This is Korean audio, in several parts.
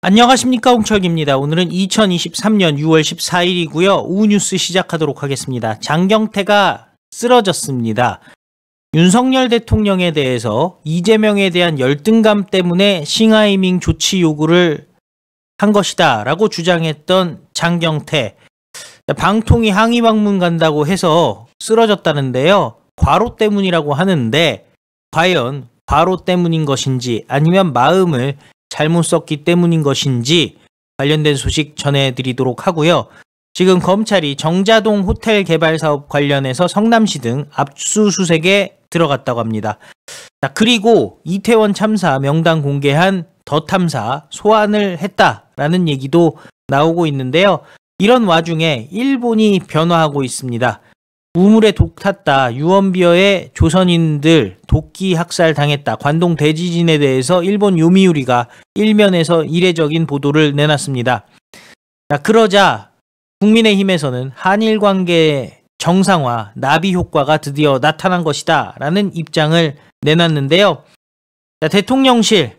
안녕하십니까 홍철기입니다. 오늘은 2023년 6월 14일이고요. 우뉴스 시작하도록 하겠습니다. 장경태가 쓰러졌습니다. 윤석열 대통령에 대해서 이재명에 대한 열등감 때문에 싱하이밍 조치 요구를 한 것이다 라고 주장했던 장경태 방통위 항의 방문 간다고 해서 쓰러졌다는데요. 과로 때문이라고 하는데 과연 과로 때문인 것인지 아니면 마음을 잘못 썼기 때문인 것인지 관련된 소식 전해드리도록 하고요. 지금 검찰이 정자동 호텔 개발 사업 관련해서 성남시 등 압수수색에 들어갔다고 합니다. 자, 그리고 이태원 참사 명단 공개한 더 탐사 소환을 했다라는 얘기도 나오고 있는데요. 이런 와중에 일본이 변화하고 있습니다. 우물에 독 탔다. 유언비어의 조선인들 도끼 학살 당했다. 관동 대지진에 대해서 일본 요미우리가 일면에서 이례적인 보도를 내놨습니다. 자, 그러자 국민의힘에서는 한일 관계 정상화, 나비 효과가 드디어 나타난 것이다. 라는 입장을 내놨는데요. 자, 대통령실,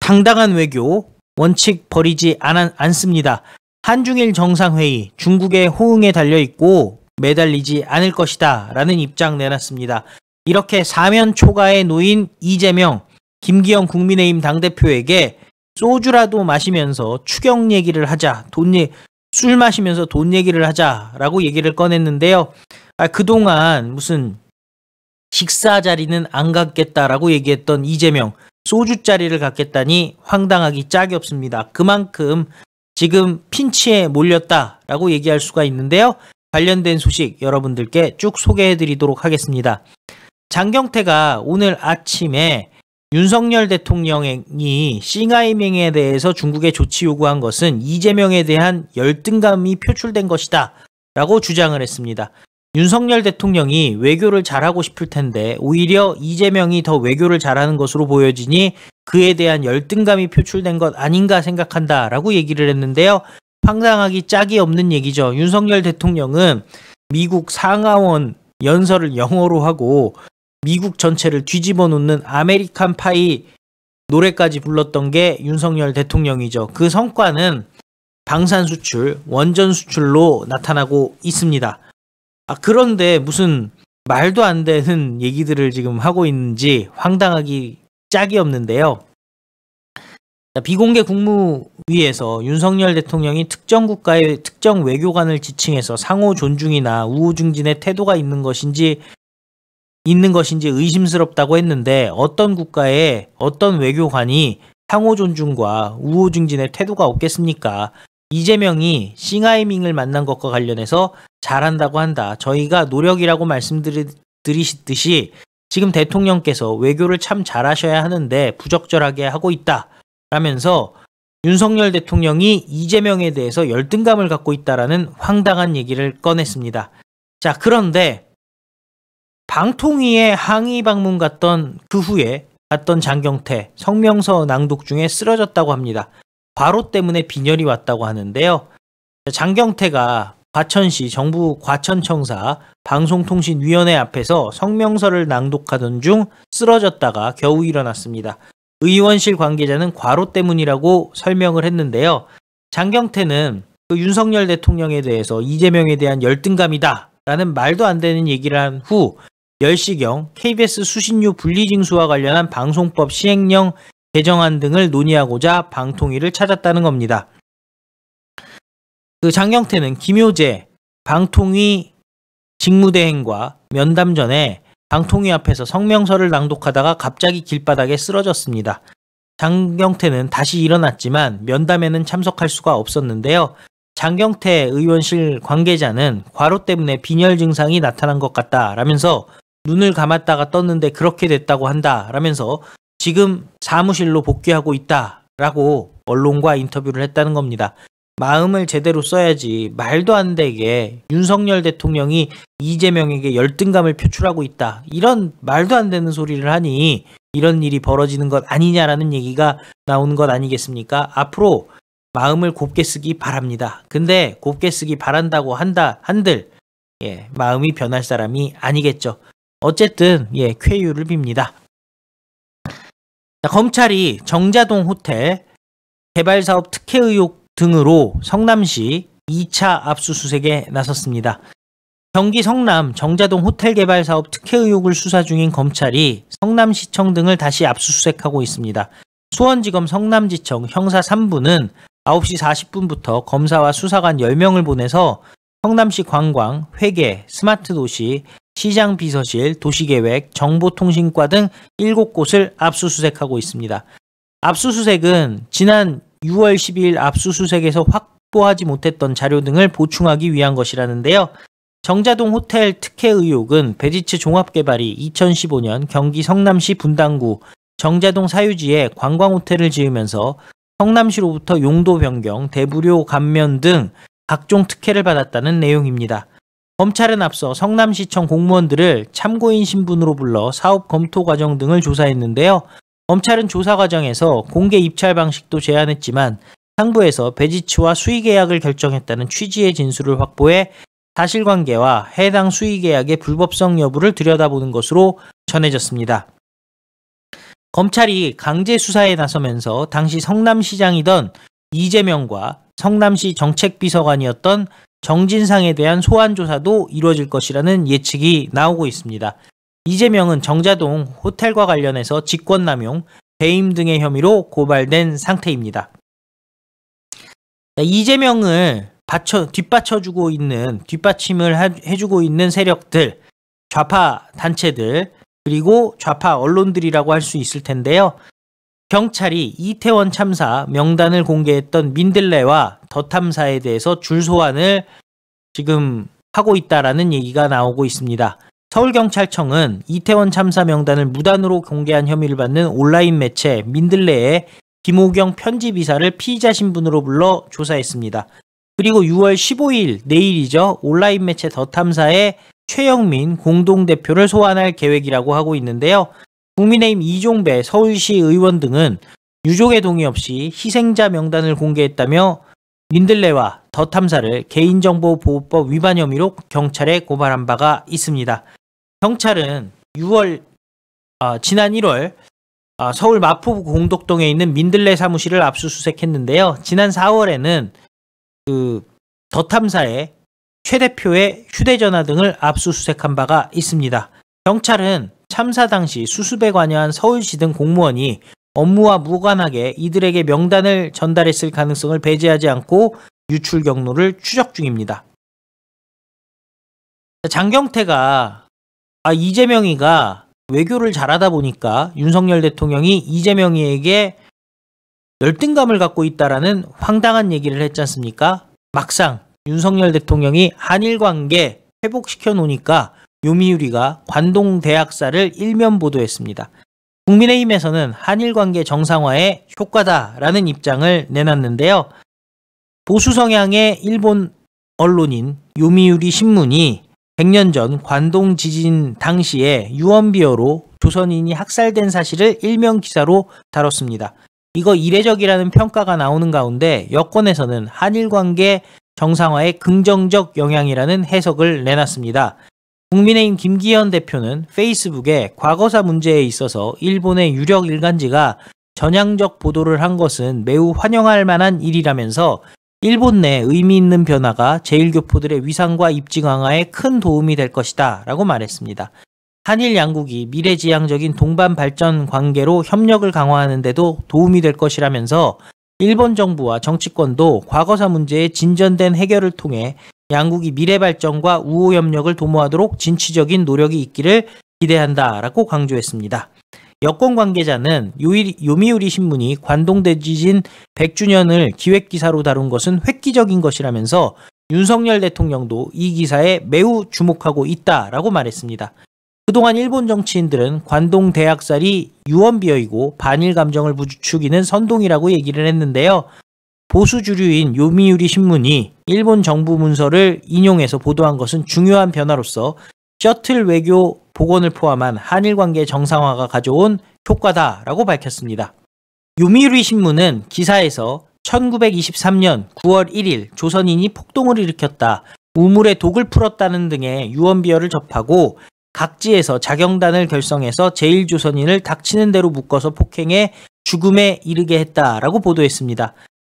당당한 외교, 원칙 버리지 않, 않습니다. 한중일 정상회의, 중국의 호응에 달려있고, 매달리지 않을 것이다 라는 입장 내놨습니다. 이렇게 사면 초과에 놓인 이재명, 김기현 국민의힘 당대표에게 소주라도 마시면서 추경 얘기를 하자, 돈, 얘, 술 마시면서 돈 얘기를 하자라고 얘기를 꺼냈는데요. 아, 그동안 무슨 식사 자리는 안 갖겠다라고 얘기했던 이재명, 소주 자리를 갖겠다니 황당하기 짝이 없습니다. 그만큼 지금 핀치에 몰렸다라고 얘기할 수가 있는데요. 관련된 소식 여러분들께 쭉 소개해 드리도록 하겠습니다. 장경태가 오늘 아침에 윤석열 대통령이 싱하이밍에 대해서 중국에 조치 요구한 것은 이재명에 대한 열등감이 표출된 것이다 라고 주장을 했습니다. 윤석열 대통령이 외교를 잘하고 싶을 텐데 오히려 이재명이 더 외교를 잘하는 것으로 보여지니 그에 대한 열등감이 표출된 것 아닌가 생각한다 라고 얘기를 했는데요. 황당하기 짝이 없는 얘기죠. 윤석열 대통령은 미국 상하원 연설을 영어로 하고 미국 전체를 뒤집어 놓는 아메리칸 파이 노래까지 불렀던 게 윤석열 대통령이죠. 그 성과는 방산 수출, 원전 수출로 나타나고 있습니다. 아, 그런데 무슨 말도 안 되는 얘기들을 지금 하고 있는지 황당하기 짝이 없는데요. 비공개 국무위에서 윤석열 대통령이 특정 국가의 특정 외교관을 지칭해서 상호 존중이나 우호 중진의 태도가 있는 것인지 있는 것인지 의심스럽다고 했는데 어떤 국가의 어떤 외교관이 상호 존중과 우호 중진의 태도가 없겠습니까? 이재명이 싱하이밍을 만난 것과 관련해서 잘한다고 한다. 저희가 노력이라고 말씀드리듯이 지금 대통령께서 외교를 참 잘하셔야 하는데 부적절하게 하고 있다. 라면서 윤석열 대통령이 이재명에 대해서 열등감을 갖고 있다라는 황당한 얘기를 꺼냈습니다. 자, 그런데 방통위에 항의 방문 갔던 그 후에 갔던 장경태 성명서 낭독 중에 쓰러졌다고 합니다. 과로 때문에 빈혈이 왔다고 하는데요. 장경태가 과천시 정부 과천청사 방송통신위원회 앞에서 성명서를 낭독하던 중 쓰러졌다가 겨우 일어났습니다. 의원실 관계자는 과로 때문이라고 설명을 했는데요. 장경태는 그 윤석열 대통령에 대해서 이재명에 대한 열등감이다 라는 말도 안 되는 얘기를 한 후 10시경 KBS 수신료 분리징수와 관련한 방송법 시행령 개정안 등을 논의하고자 방통위를 찾았다는 겁니다. 그 장경태는 김효재 방통위 직무대행과 면담 전에 방통위 앞에서 성명서를 낭독하다가 갑자기 길바닥에 쓰러졌습니다. 장경태는 다시 일어났지만 면담에는 참석할 수가 없었는데요. 장경태 의원실 관계자는 과로 때문에 빈혈 증상이 나타난 것 같다라면서 눈을 감았다가 떴는데 그렇게 됐다고 한다라면서 지금 사무실로 복귀하고 있다라고 언론과 인터뷰를 했다는 겁니다. 마음을 제대로 써야지 말도 안 되게 윤석열 대통령이 이재명에게 열등감을 표출하고 있다. 이런 말도 안 되는 소리를 하니 이런 일이 벌어지는 것 아니냐라는 얘기가 나오는것 아니겠습니까? 앞으로 마음을 곱게 쓰기 바랍니다. 근데 곱게 쓰기 바란다고 한다 한들 예, 마음이 변할 사람이 아니겠죠. 어쨌든 예, 쾌유를 빕니다. 자, 검찰이 정자동 호텔 개발사업 특혜 의혹 등으로 성남시 2차 압수수색에 나섰습니다. 경기 성남 정자동 호텔 개발 사업 특혜 의혹을 수사 중인 검찰이 성남시청 등을 다시 압수수색하고 있습니다. 수원지검 성남지청 형사 3부는 9시 40분부터 검사와 수사관 10명을 보내서 성남시 관광, 회계, 스마트 도시, 시장 비서실, 도시계획, 정보통신과 등 7곳을 압수수색하고 있습니다. 압수수색은 지난 6월 12일 압수수색에서 확보하지 못했던 자료 등을 보충하기 위한 것이라는데요. 정자동 호텔 특혜 의혹은 베지츠 종합개발이 2015년 경기 성남시 분당구 정자동 사유지에 관광호텔을 지으면서 성남시로부터 용도 변경, 대부료 감면 등 각종 특혜를 받았다는 내용입니다. 검찰은 앞서 성남시청 공무원들을 참고인 신분으로 불러 사업 검토 과정 등을 조사했는데요. 검찰은 조사 과정에서 공개 입찰 방식도 제안했지만 상부에서 배지츠와 수의 계약을 결정했다는 취지의 진술을 확보해 사실관계와 해당 수의 계약의 불법성 여부를 들여다보는 것으로 전해졌습니다. 검찰이 강제 수사에 나서면서 당시 성남시장이던 이재명과 성남시 정책비서관이었던 정진상에 대한 소환 조사도 이루어질 것이라는 예측이 나오고 있습니다. 이재명은 정자동 호텔과 관련해서 직권남용, 배임 등의 혐의로 고발된 상태입니다. 이재명을 받쳐, 뒷받쳐주고 있는, 뒷받침을 해주고 있는 세력들, 좌파 단체들, 그리고 좌파 언론들이라고 할 수 있을 텐데요. 경찰이 이태원 참사 명단을 공개했던 민들레와 더 탐사에 대해서 줄 소환을 지금 하고 있다라는 얘기가 나오고 있습니다. 서울경찰청은 이태원 참사 명단을 무단으로 공개한 혐의를 받는 온라인 매체 민들레의 김호경 편집이사를 피의자 신분으로 불러 조사했습니다. 그리고 6월 15일 내일이죠. 온라인 매체 더탐사에 최영민 공동대표를 소환할 계획이라고 하고 있는데요. 국민의힘 이종배 서울시 의원 등은 유족의 동의 없이 희생자 명단을 공개했다며 민들레와 더탐사를 개인정보보호법 위반 혐의로 경찰에 고발한 바가 있습니다. 경찰은 6월 아, 지난 1월 아, 서울 마포구 공덕동에 있는 민들레 사무실을 압수수색했는데요. 지난 4월에는 그 더탐사의 최 대표의 휴대전화 등을 압수수색한 바가 있습니다. 경찰은 참사 당시 수습에 관여한 서울시 등 공무원이 업무와 무관하게 이들에게 명단을 전달했을 가능성을 배제하지 않고 유출 경로를 추적 중입니다. 장경태가 아, 이재명이가 외교를 잘하다 보니까 윤석열 대통령이 이재명이에게 열등감을 갖고 있다라는 황당한 얘기를 했지 않습니까? 막상 윤석열 대통령이 한일 관계 회복시켜 놓으니까 요미우리가 관동 대학사를 일면 보도했습니다. 국민의힘에서는 한일 관계 정상화에 효과다라는 입장을 내놨는데요. 보수 성향의 일본 언론인 요미우리 신문이 100년 전 관동 지진 당시에 유언비어로 조선인이 학살된 사실을 일명 기사로 다뤘습니다. 이거 이례적이라는 평가가 나오는 가운데 여권에서는 한일 관계 정상화에 긍정적 영향이라는 해석을 내놨습니다. 국민의힘 김기현 대표는 페이스북에 과거사 문제에 있어서 일본의 유력 일간지가 전향적 보도를 한 것은 매우 환영할 만한 일이라면서 일본 내 의미 있는 변화가 제1교포들의 위상과 입지 강화에 큰 도움이 될 것이다 라고 말했습니다. 한일 양국이 미래지향적인 동반 발전 관계로 협력을 강화하는 데도 도움이 될 것이라면서 일본 정부와 정치권도 과거사 문제의 진전된 해결을 통해 양국이 미래 발전과 우호 협력을 도모하도록 진취적인 노력이 있기를 기대한다라고 강조했습니다. 여권 관계자는 요미우리 신문이 관동대지진 100주년을 기획기사로 다룬 것은 획기적인 것이라면서 윤석열 대통령도 이 기사에 매우 주목하고 있다라고 말했습니다. 그동안 일본 정치인들은 관동 대학살이 유언비어이고 반일 감정을 부추기는 선동이라고 얘기를 했는데요. 보수 주류인 요미우리 신문이 일본 정부 문서를 인용해서 보도한 것은 중요한 변화로서 셔틀 외교 복원을 포함한 한일 관계 정상화가 가져온 효과다라고 밝혔습니다. 요미우리 신문은 기사에서 1923년 9월 1일 조선인이 폭동을 일으켰다, 우물에 독을 풀었다는 등의 유언비어를 접하고 각지에서 자경단을 결성해서 제1조선인을 닥치는 대로 묶어서 폭행해 죽음에 이르게 했다라고 보도했습니다.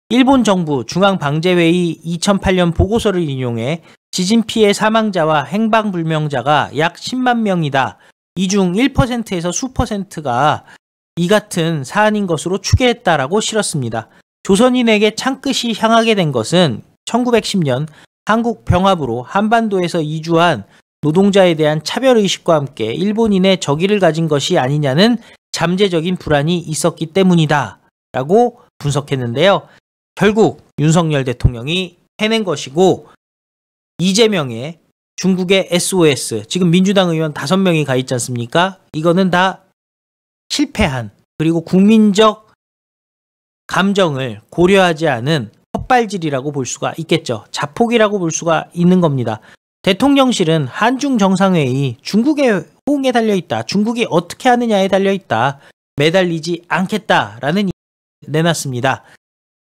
일본 정부 중앙방재회의 2008년 보고서를 인용해 지진 피해 사망자와 행방불명자가 약 10만 명이다. 이 중 1%에서 수가이 같은 사안인 것으로 추계했다라고 실었습니다. 조선인에게 창끝이 향하게 된 것은 1910년 한국 병합으로 한반도에서 이주한 노동자에 대한 차별의식과 함께 일본인의 적의를 가진 것이 아니냐는 잠재적인 불안이 있었기 때문이다. 라고 분석했는데요. 결국 윤석열 대통령이 해낸 것이고 이재명의 중국의 SOS 지금 민주당 의원 5명이 가 있지 않습니까? 이거는 다 실패한 그리고 국민적 감정을 고려하지 않은 헛발질이라고 볼 수가 있겠죠. 자폭이라고 볼 수가 있는 겁니다. 대통령실은 한중 정상회의 중국의 호응에 달려있다. 중국이 어떻게 하느냐에 달려있다. 매달리지 않겠다라는 내놨습니다.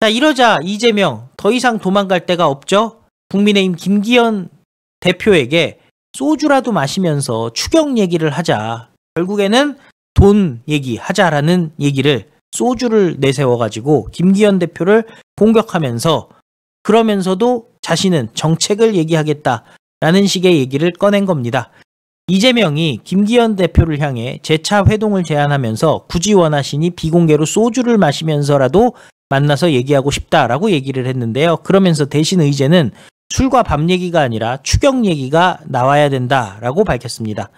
자 이러자 이재명 더 이상 도망갈 데가 없죠. 국민의힘 김기현 대표에게 소주라도 마시면서 추경 얘기를 하자. 결국에는 돈 얘기하자라는 얘기를 소주를 내세워가지고 김기현 대표를 공격하면서 그러면서도 자신은 정책을 얘기하겠다라는 식의 얘기를 꺼낸 겁니다. 이재명이 김기현 대표를 향해 재차 회동을 제안하면서 굳이 원하시니 비공개로 소주를 마시면서라도 만나서 얘기하고 싶다라고 얘기를 했는데요. 그러면서 대신 의제는 술과 밥 얘기가 아니라 추경 얘기가 나와야 된다라고 밝혔습니다.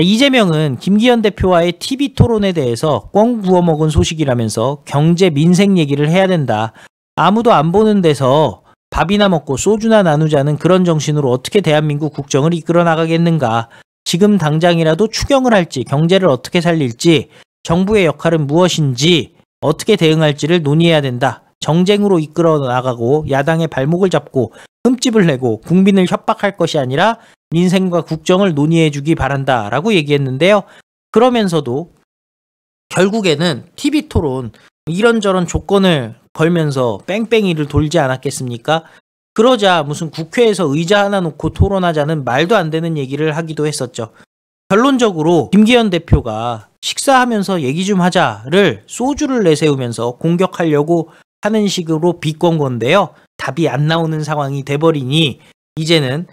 이재명은 김기현 대표와의 TV 토론에 대해서 꿩 구워 먹은 소식이라면서 경제 민생 얘기를 해야 된다. 아무도 안 보는 데서 밥이나 먹고 소주나 나누자는 그런 정신으로 어떻게 대한민국 국정을 이끌어 나가겠는가. 지금 당장이라도 추경을 할지 경제를 어떻게 살릴지 정부의 역할은 무엇인지 어떻게 대응할지를 논의해야 된다. 정쟁으로 이끌어 나가고 야당의 발목을 잡고 흠집을 내고 국민을 협박할 것이 아니라 민생과 국정을 논의해 주기 바란다 라고 얘기했는데요. 그러면서도 결국에는 TV 토론 이런저런 조건을 걸면서 뺑뺑이를 돌지 않았겠습니까? 그러자 무슨 국회에서 의자 하나 놓고 토론하자는 말도 안 되는 얘기를 하기도 했었죠. 결론적으로 김기현 대표가 식사하면서 얘기 좀 하자를 소주를 내세우면서 공격하려고 하는 식으로 비꼰 건데요. 답이 안 나오는 상황이 돼버리니 이제는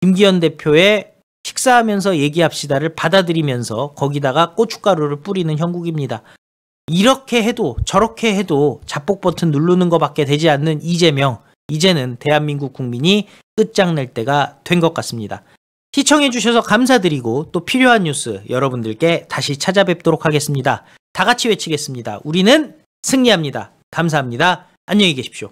김기현 대표의 식사하면서 얘기합시다를 받아들이면서 거기다가 고춧가루를 뿌리는 형국입니다. 이렇게 해도 저렇게 해도 자폭 버튼 누르는 것밖에 되지 않는 이재명. 이제는 대한민국 국민이 끝장낼 때가 된 것 같습니다. 시청해주셔서 감사드리고 또 필요한 뉴스 여러분들께 다시 찾아뵙도록 하겠습니다. 다 같이 외치겠습니다. 우리는 승리합니다. 감사합니다. 안녕히 계십시오.